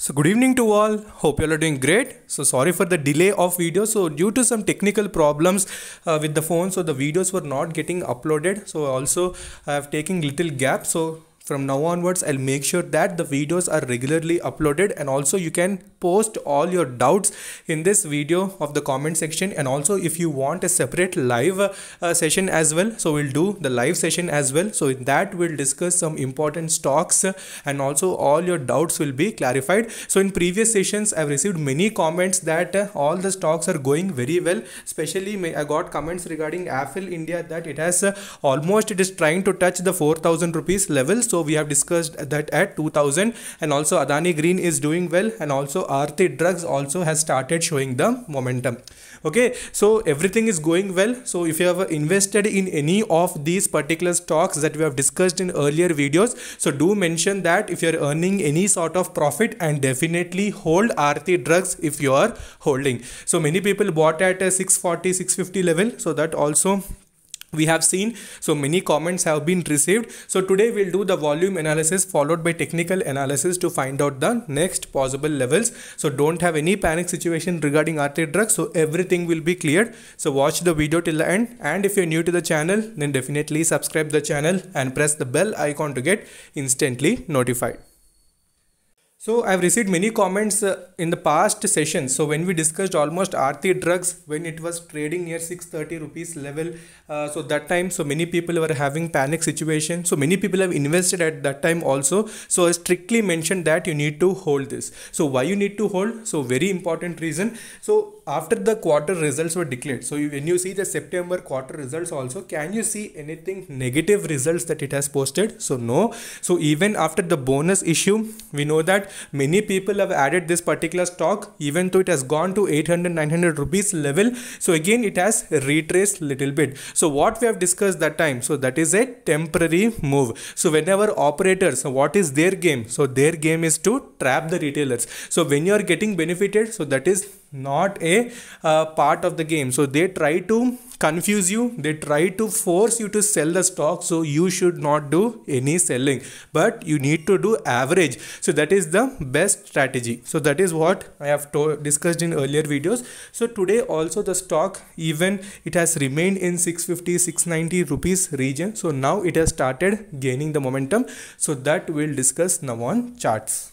So good evening to all. Hope you all are doing great. So sorry for the delay of video. So due to some technical problems uh, with the phone, so the videos were not getting uploaded. So also I have taken little gap. So from now onwards i'll make sure that the videos are regularly uploaded and also you can post all your doubts in this video of the comment section and also if you want a separate live uh, session as well so we'll do the live session as well so in that we'll discuss some important stocks and also all your doubts will be clarified so in previous sessions i've received many comments that uh, all the stocks are going very well especially i got comments regarding afil india that it has uh, almost it is trying to touch the 4000 rupees level so so we have discussed that at 2000 and also Adani Green is doing well and also Arthi Drugs also has started showing the momentum. Okay, so everything is going well. So if you have invested in any of these particular stocks that we have discussed in earlier videos, so do mention that if you are earning any sort of profit and definitely hold Arthi Drugs if you are holding. So many people bought at a 640, 650 level. So that also we have seen so many comments have been received so today we'll do the volume analysis followed by technical analysis to find out the next possible levels so don't have any panic situation regarding rt drugs so everything will be cleared so watch the video till the end and if you're new to the channel then definitely subscribe the channel and press the bell icon to get instantly notified so I've received many comments uh, in the past session. So when we discussed almost RT drugs, when it was trading near 630 rupees level uh, so that time so many people were having panic situation so many people have invested at that time also so strictly mentioned that you need to hold this so why you need to hold so very important reason so after the quarter results were declared so when you see the september quarter results also can you see anything negative results that it has posted so no so even after the bonus issue we know that many people have added this particular stock even though it has gone to 800 900 rupees level so again it has retraced little bit so what we have discussed that time, so that is a temporary move. So whenever operators, what is their game? So their game is to trap the retailers. So when you are getting benefited, so that is not a uh, part of the game so they try to confuse you they try to force you to sell the stock so you should not do any selling but you need to do average so that is the best strategy so that is what i have discussed in earlier videos so today also the stock even it has remained in 650 690 rupees region so now it has started gaining the momentum so that we'll discuss now on charts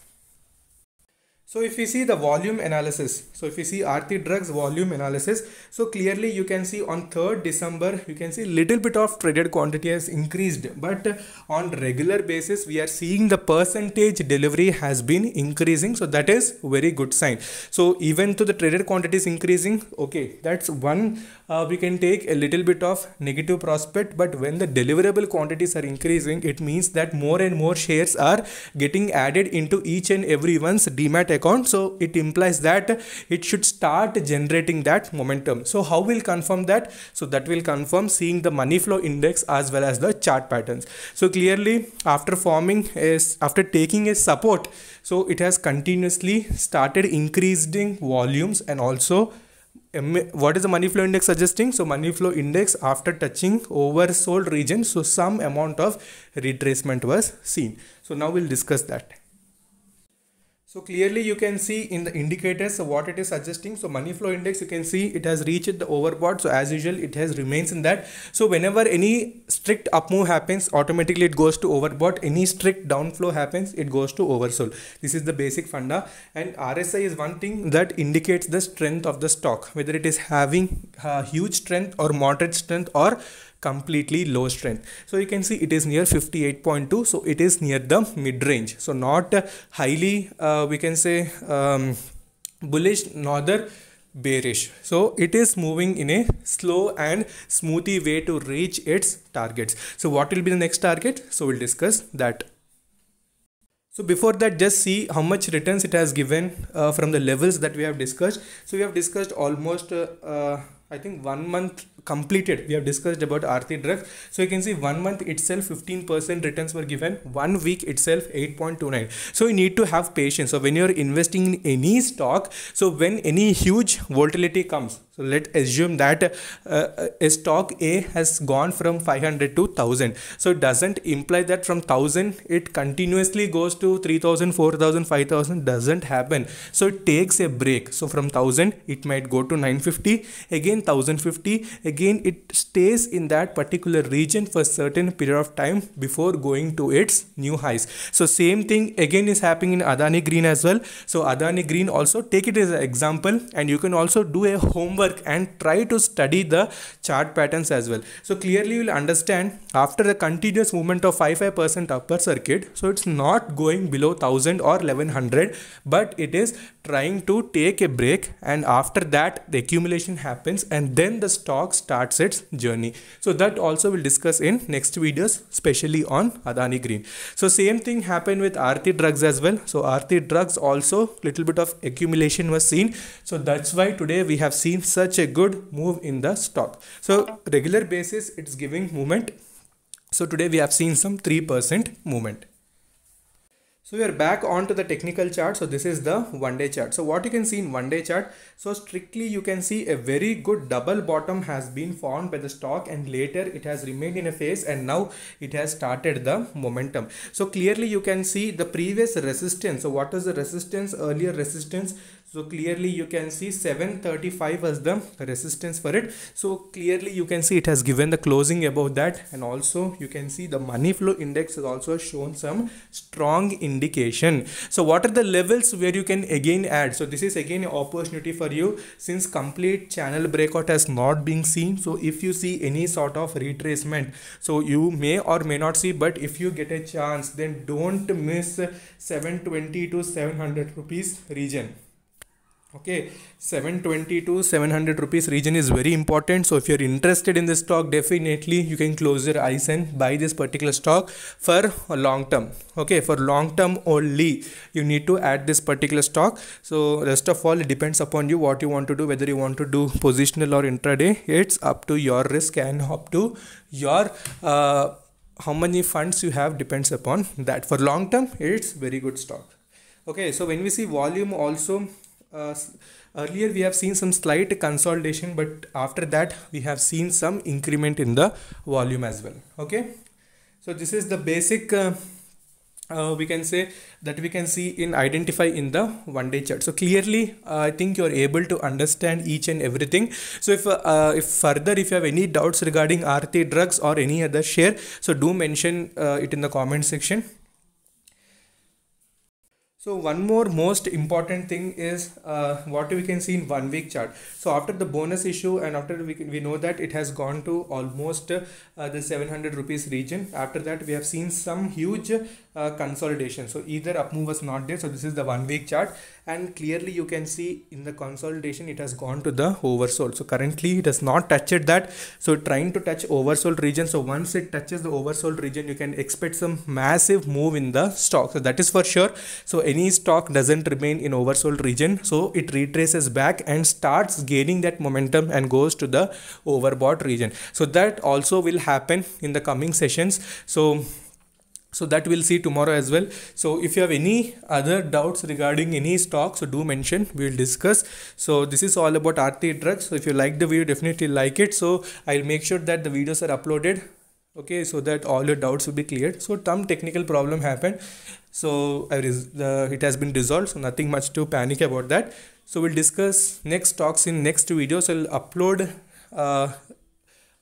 so if we see the volume analysis, so if you see RT Drugs volume analysis, so clearly you can see on 3rd December, you can see little bit of traded quantity has increased, but on regular basis, we are seeing the percentage delivery has been increasing. So that is very good sign. So even though the traded quantity is increasing, okay, that's one, uh, we can take a little bit of negative prospect, but when the deliverable quantities are increasing, it means that more and more shares are getting added into each and everyone's DMAT account so it implies that it should start generating that momentum so how will confirm that so that will confirm seeing the money flow index as well as the chart patterns so clearly after forming is after taking a support so it has continuously started increasing volumes and also what is the money flow index suggesting so money flow index after touching oversold region so some amount of retracement was seen so now we'll discuss that so clearly you can see in the indicators what it is suggesting. So money flow index you can see it has reached the overbought. So as usual it has remains in that. So whenever any strict up move happens automatically it goes to overbought. Any strict downflow happens it goes to oversold. This is the basic funda and RSI is one thing that indicates the strength of the stock whether it is having a huge strength or moderate strength or completely low strength so you can see it is near 58.2 so it is near the mid range so not highly uh, we can say um, bullish neither bearish so it is moving in a slow and smoothy way to reach its targets so what will be the next target so we'll discuss that so before that just see how much returns it has given uh, from the levels that we have discussed so we have discussed almost uh, uh, i think one month completed we have discussed about rt Drugs so you can see one month itself 15% returns were given one week itself 8.29 so you need to have patience so when you're investing in any stock so when any huge volatility comes so let assume that uh, a stock A has gone from 500 to 1000. So it doesn't imply that from 1000 it continuously goes to 3000, 4000, 5000 doesn't happen. So it takes a break. So from 1000 it might go to 950, again 1050, again again it stays in that particular region for a certain period of time before going to its new highs so same thing again is happening in adani green as well so adani green also take it as an example and you can also do a homework and try to study the chart patterns as well so clearly you will understand after the continuous movement of 55% upper circuit so it's not going below 1000 or 1100 but it is trying to take a break and after that the accumulation happens and then the stocks starts its journey so that also we'll discuss in next videos especially on adani green so same thing happened with RT drugs as well so RT drugs also little bit of accumulation was seen so that's why today we have seen such a good move in the stock so regular basis it's giving movement so today we have seen some 3% movement so we are back onto the technical chart. So this is the one day chart. So what you can see in one day chart. So strictly you can see a very good double bottom has been formed by the stock and later it has remained in a phase and now it has started the momentum. So clearly you can see the previous resistance. So what is the resistance earlier resistance so clearly you can see 735 as the resistance for it so clearly you can see it has given the closing above that and also you can see the money flow index has also shown some strong indication so what are the levels where you can again add so this is again an opportunity for you since complete channel breakout has not been seen so if you see any sort of retracement so you may or may not see but if you get a chance then don't miss 720 to 700 rupees region okay 720 to 700 rupees region is very important so if you're interested in this stock definitely you can close your eyes and buy this particular stock for a long term okay for long term only you need to add this particular stock so rest of all it depends upon you what you want to do whether you want to do positional or intraday it's up to your risk and up to your uh, how many funds you have depends upon that for long term it's very good stock okay so when we see volume also uh, earlier we have seen some slight consolidation but after that we have seen some increment in the volume as well okay so this is the basic uh, uh, we can say that we can see in identify in the one day chart so clearly uh, i think you're able to understand each and everything so if uh, uh if further if you have any doubts regarding rt drugs or any other share so do mention uh, it in the comment section so one more most important thing is uh, what we can see in one week chart. So after the bonus issue and after we, can, we know that it has gone to almost uh, the 700 rupees region. After that we have seen some huge uh, consolidation. So either up move was not there. So this is the one week chart and clearly you can see in the consolidation it has gone to the oversold. So currently it has not touched that. So trying to touch oversold region. So once it touches the oversold region you can expect some massive move in the stock. So that is for sure. So any any stock doesn't remain in oversold region so it retraces back and starts gaining that momentum and goes to the overbought region so that also will happen in the coming sessions so so that we'll see tomorrow as well so if you have any other doubts regarding any stock so do mention we'll discuss so this is all about RT drugs so if you like the video definitely like it so i'll make sure that the videos are uploaded okay so that all your doubts will be cleared so some technical problem happened so it has been resolved so nothing much to panic about that so we'll discuss next talks in next video so i'll upload uh,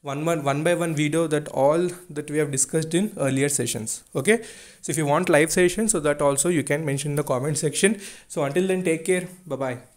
one, one, one by one video that all that we have discussed in earlier sessions okay so if you want live session so that also you can mention in the comment section so until then take care bye bye